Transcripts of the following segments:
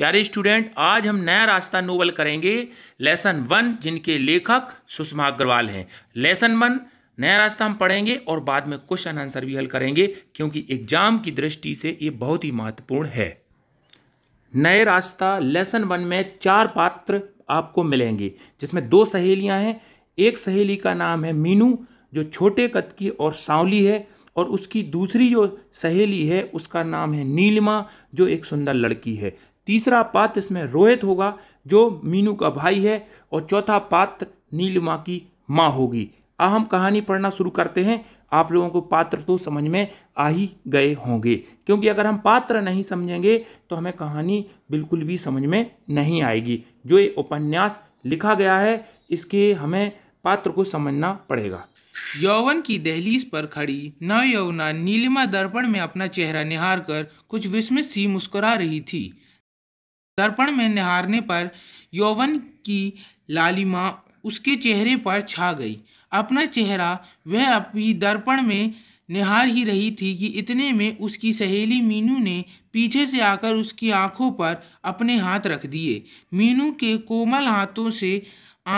प्यारे स्टूडेंट आज हम नया रास्ता नोवल करेंगे लेसन वन जिनके लेखक सुषमा अग्रवाल हैं लेसन वन नया रास्ता हम पढ़ेंगे और बाद में क्वेश्चन आंसर भी हल करेंगे क्योंकि एग्जाम की दृष्टि से ये बहुत ही महत्वपूर्ण है नए रास्ता लेसन वन में चार पात्र आपको मिलेंगे जिसमें दो सहेलियां हैं एक सहेली का नाम है मीनू जो छोटे कद की और सांवली है और उसकी दूसरी जो सहेली है उसका नाम है नीलमा जो एक सुंदर लड़की है तीसरा पात्र इसमें रोहित होगा जो मीनू का भाई है और चौथा पात्र नीलिमा की माँ होगी आ हम कहानी पढ़ना शुरू करते हैं आप लोगों को पात्र तो समझ में आ ही गए होंगे क्योंकि अगर हम पात्र नहीं समझेंगे तो हमें कहानी बिल्कुल भी समझ में नहीं आएगी जो ये उपन्यास लिखा गया है इसके हमें पात्र को समझना पड़ेगा यौवन की दहलीज पर खड़ी नव यौवना नीलिमा दर्पण में अपना चेहरा निहार कर कुछ विस्मित सी मुस्कुरा रही थी दर्पण में निहारने पर यौवन की लालिमा उसके चेहरे पर छा गई अपना चेहरा वह अभी दर्पण में निहार ही रही थी कि इतने में उसकी सहेली मीनू ने पीछे से आकर उसकी आंखों पर अपने हाथ रख दिए मीनू के कोमल हाथों से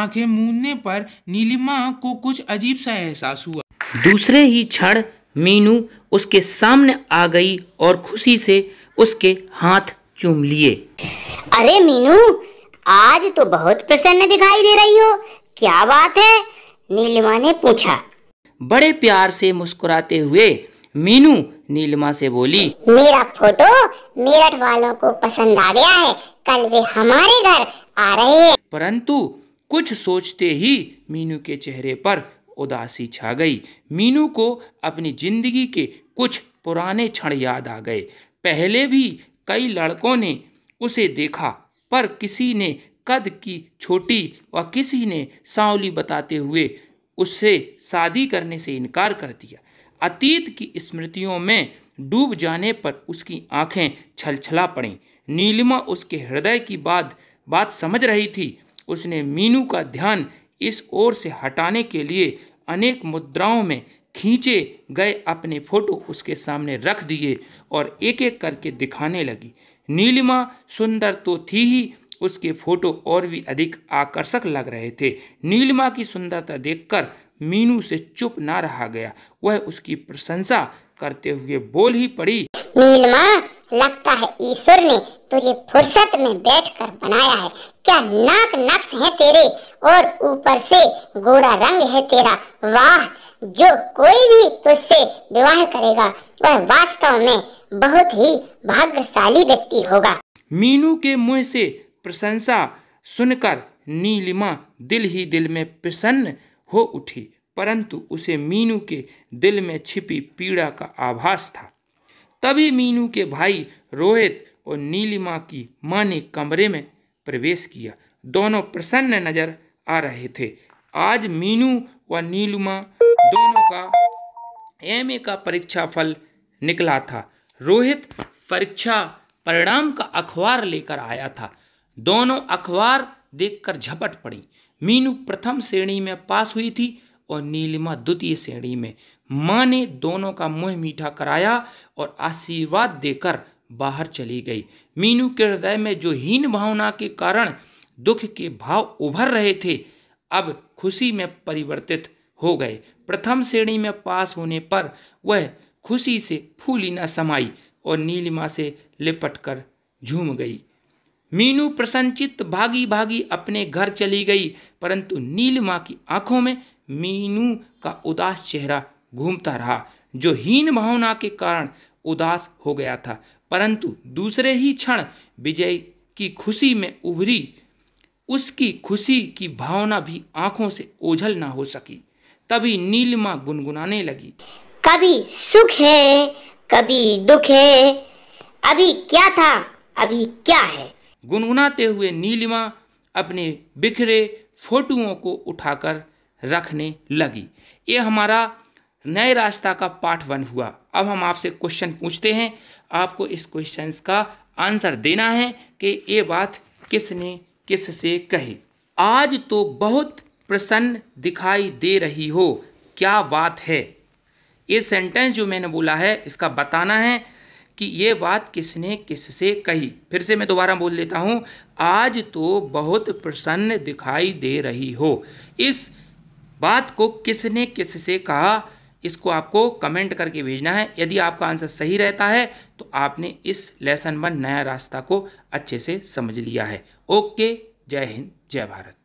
आंखें मूंदने पर नीलिमा को कुछ अजीब सा एहसास हुआ दूसरे ही क्षण मीनू उसके सामने आ गई और खुशी से उसके हाथ चूम लिए अरे मीनू आज तो बहुत प्रसन्न दिखाई दे रही हो क्या बात है नीलमा ने पूछा बड़े प्यार से मुस्कुराते हुए मीनू नीलमा से बोली मेरा फोटो मेरठ वालों को पसंद आ गया है कल वे हमारे घर आ रहे हैं परंतु कुछ सोचते ही मीनू के चेहरे पर उदासी छा गई मीनू को अपनी जिंदगी के कुछ पुराने क्षण याद आ गए पहले भी कई लड़कों ने उसे देखा पर किसी ने कद की छोटी व किसी ने सांवली बताते हुए उससे शादी करने से इनकार कर दिया अतीत की स्मृतियों में डूब जाने पर उसकी आंखें छलछला पड़ी नीलिमा उसके हृदय की बात बात समझ रही थी उसने मीनू का ध्यान इस ओर से हटाने के लिए अनेक मुद्राओं में खींचे गए अपने फोटो उसके सामने रख दिए और एक एक करके दिखाने लगी नीलिमा सुंदर तो थी ही उसके फोटो और भी अधिक आकर्षक लग रहे थे नीलिमा की सुंदरता देखकर मीनू से चुप ना रहा गया वह उसकी प्रशंसा करते हुए बोल ही पड़ी नीलिमा लगता है ईश्वर ने तुझे फुर्सत में बैठकर बनाया है क्या नाक नक्श है तेरे और ऊपर से गोरा रंग है तेरा वाह जो कोई भी तुझसे विवाह करेगा वह वास्तव में बहुत ही भाग्यशाली व्यक्ति होगा मीनू के मुंह से प्रशंसा सुनकर नीलिमा दिल ही दिल में प्रसन्न हो उठी परंतु उसे मीनू के दिल में छिपी पीड़ा का आभास था तभी मीनू के भाई रोहित और नीलिमा की माँ ने कमरे में प्रवेश किया दोनों प्रसन्न नजर आ रहे थे आज मीनू व नीलिमा दोनों का एमए का परीक्षा फल निकला था रोहित परीक्षा परिणाम का अखबार लेकर आया था दोनों अखबार देखकर झपट पड़ी मीनू प्रथम श्रेणी में पास हुई थी और नीलिमा द्वितीय श्रेणी में माँ ने दोनों का मुंह मीठा कराया और आशीर्वाद देकर बाहर चली गई मीनू के हृदय में जो हीन भावना के कारण दुख के भाव उभर रहे थे अब खुशी में परिवर्तित हो गए प्रथम श्रेणी में पास होने पर वह खुशी से फूली न समाई और नीलिमा से लिपट कर झूम गई मीनू प्रसन्नचित भागी भागी अपने घर चली गई परंतु नीलिमा की आंखों में मीनू का उदास चेहरा घूमता रहा जो हीन भावना के कारण उदास हो गया था परंतु दूसरे ही क्षण विजय की खुशी में उभरी उसकी खुशी की भावना भी आंखों से ओझल ना हो सकी तभी नीलिमा गुनगुनाने लगी कभी सुख है कभी दुख है अभी क्या था अभी क्या है गुनगुनाते हुए नीलिमा अपने बिखरे फोटुओं को उठाकर रखने लगी ये हमारा नए रास्ता का पार्ट वन हुआ अब हम आपसे क्वेश्चन पूछते हैं आपको इस क्वेश्चन का आंसर देना है कि ये बात किसने से कही आज तो बहुत प्रसन्न दिखाई दे रही हो क्या बात है ये सेंटेंस जो मैंने बोला है इसका बताना है कि ये बात किसने किससे कही फिर से मैं दोबारा बोल देता हूँ आज तो बहुत प्रसन्न दिखाई दे रही हो इस बात को किसने किससे कहा इसको आपको कमेंट करके भेजना है यदि आपका आंसर सही रहता है तो आपने इस लेसन वन नया रास्ता को अच्छे से समझ लिया है ओके जय हिंद जय भारत